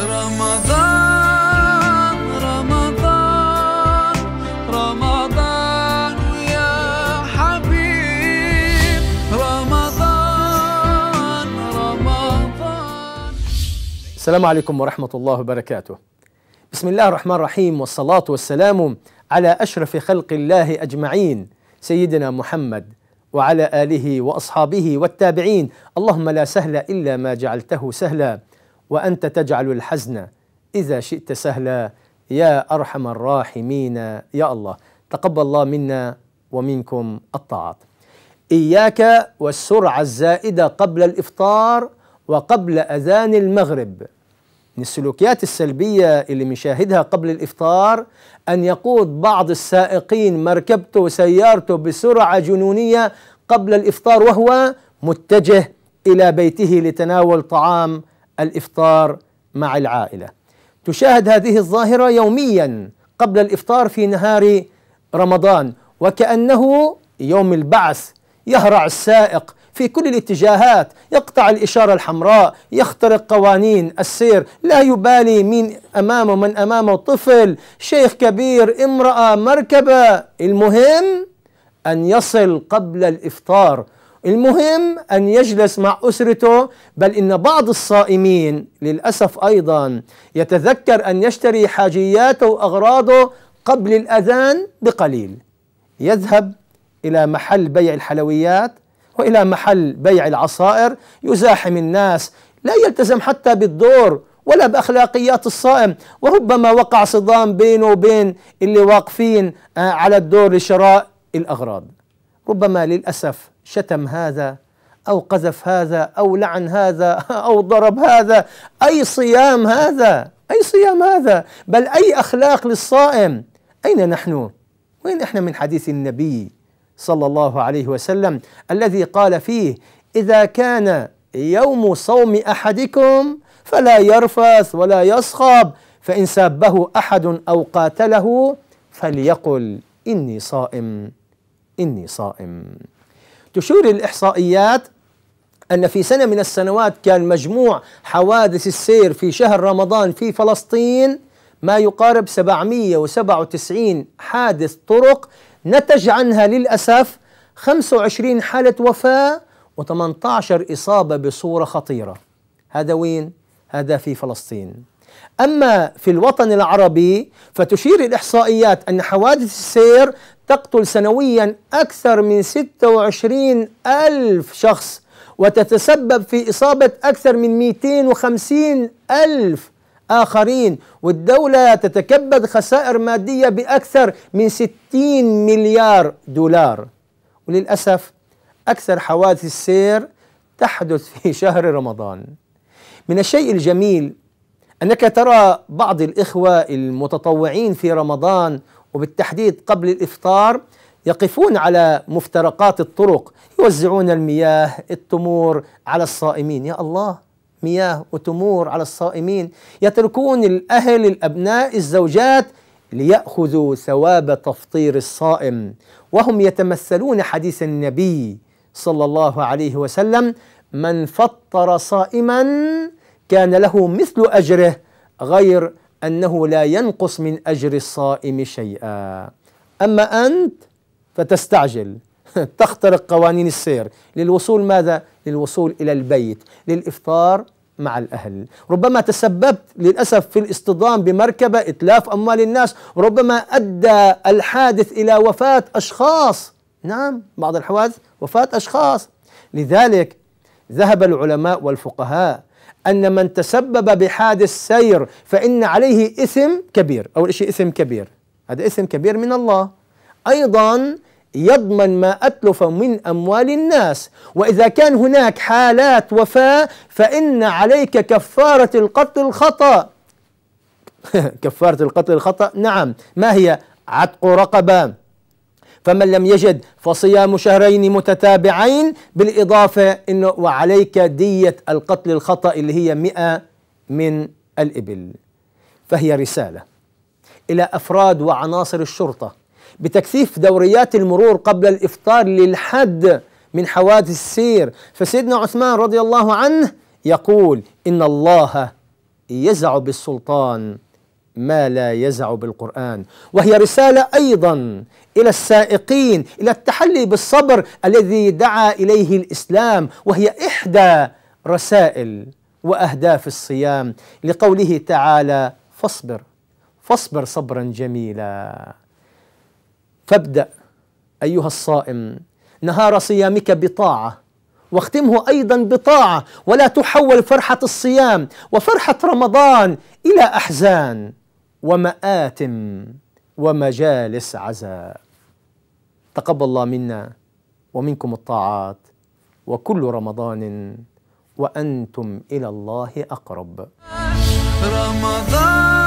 رمضان رمضان رمضان يا حبيب رمضان رمضان السلام عليكم ورحمة الله وبركاته بسم الله الرحمن الرحيم والصلاة والسلام على أشرف خلق الله أجمعين سيدنا محمد وعلى آله وأصحابه والتابعين اللهم لا سهل إلا ما جعلته سهلا وأنت تجعل الحزن إذا شئت سهلا يا أرحم الراحمين يا الله تقبل الله منا ومنكم الطاعات إياك والسرعة الزائدة قبل الإفطار وقبل أذان المغرب من السلوكيات السلبية اللي بنشاهدها قبل الإفطار أن يقود بعض السائقين مركبته وسيارته بسرعة جنونية قبل الإفطار وهو متجه إلى بيته لتناول طعام الافطار مع العائله. تشاهد هذه الظاهره يوميا قبل الافطار في نهار رمضان وكانه يوم البعث يهرع السائق في كل الاتجاهات يقطع الإشارة الحمراء يخترق قوانين السير لا يبالي مين أمامه من أمامه طفل شيخ كبير امرأة مركبة المهم أن يصل قبل الإفطار المهم أن يجلس مع أسرته بل إن بعض الصائمين للأسف أيضا يتذكر أن يشتري حاجياته وأغراضه قبل الأذان بقليل يذهب إلى محل بيع الحلويات وإلى محل بيع العصائر يزاحم الناس لا يلتزم حتى بالدور ولا باخلاقيات الصائم وربما وقع صدام بينه وبين اللي واقفين على الدور لشراء الاغراض ربما للاسف شتم هذا او قذف هذا او لعن هذا او ضرب هذا اي صيام هذا اي صيام هذا بل اي اخلاق للصائم اين نحن وين احنا من حديث النبي صلى الله عليه وسلم الذي قال فيه اذا كان يوم صوم احدكم فلا يرفث ولا يصخب فان سابه احد او قاتله فليقل اني صائم إني صائم تشير الإحصائيات أن في سنة من السنوات كان مجموع حوادث السير في شهر رمضان في فلسطين ما يقارب 797 حادث طرق نتج عنها للأسف 25 حالة وفاة و18 إصابة بصورة خطيرة هذا وين؟ هذا في فلسطين أما في الوطن العربي فتشير الإحصائيات أن حوادث السير تقتل سنويا أكثر من 26 ألف شخص وتتسبب في إصابة أكثر من 250 ألف آخرين والدولة تتكبد خسائر مادية بأكثر من 60 مليار دولار وللأسف أكثر حوادث السير تحدث في شهر رمضان من الشيء الجميل أنك ترى بعض الإخوة المتطوعين في رمضان وبالتحديد قبل الإفطار يقفون على مفترقات الطرق يوزعون المياه التمور على الصائمين يا الله مياه وتمور على الصائمين يتركون الأهل الأبناء الزوجات ليأخذوا ثواب تفطير الصائم وهم يتمثلون حديث النبي صلى الله عليه وسلم من فطر صائما كان له مثل أجره غير أنه لا ينقص من أجر الصائم شيئا أما أنت فتستعجل تخترق قوانين السير للوصول ماذا؟ للوصول إلى البيت للإفطار مع الأهل ربما تسببت للأسف في الاصطدام بمركبة إتلاف أموال الناس ربما أدى الحادث إلى وفاة أشخاص نعم بعض الحوادث وفاة أشخاص لذلك ذهب العلماء والفقهاء أن من تسبب بحادث سير فإن عليه إثم كبير أول شيء إثم كبير هذا إثم كبير من الله أيضا يضمن ما أتلف من أموال الناس وإذا كان هناك حالات وفاة فإن عليك كفارة القتل الخطأ كفارة القتل الخطأ نعم ما هي عتق رقبة فمن لم يجد فصيام شهرين متتابعين بالإضافة أنه وعليك دية القتل الخطأ اللي هي مئة من الإبل فهي رسالة إلى أفراد وعناصر الشرطة بتكثيف دوريات المرور قبل الإفطار للحد من حوادث السير فسيدنا عثمان رضي الله عنه يقول إن الله يزع بالسلطان ما لا يزع بالقرآن وهي رسالة أيضا إلى السائقين إلى التحلي بالصبر الذي دعا إليه الإسلام وهي إحدى رسائل وأهداف الصيام لقوله تعالى فاصبر فاصبر صبرا جميلا فابدأ أيها الصائم نهار صيامك بطاعة واختمه أيضا بطاعة ولا تحول فرحة الصيام وفرحة رمضان إلى أحزان ومآتم ومجالس عزاء تقبل الله منا ومنكم الطاعات وكل رمضان وأنتم إلى الله أقرب رمضان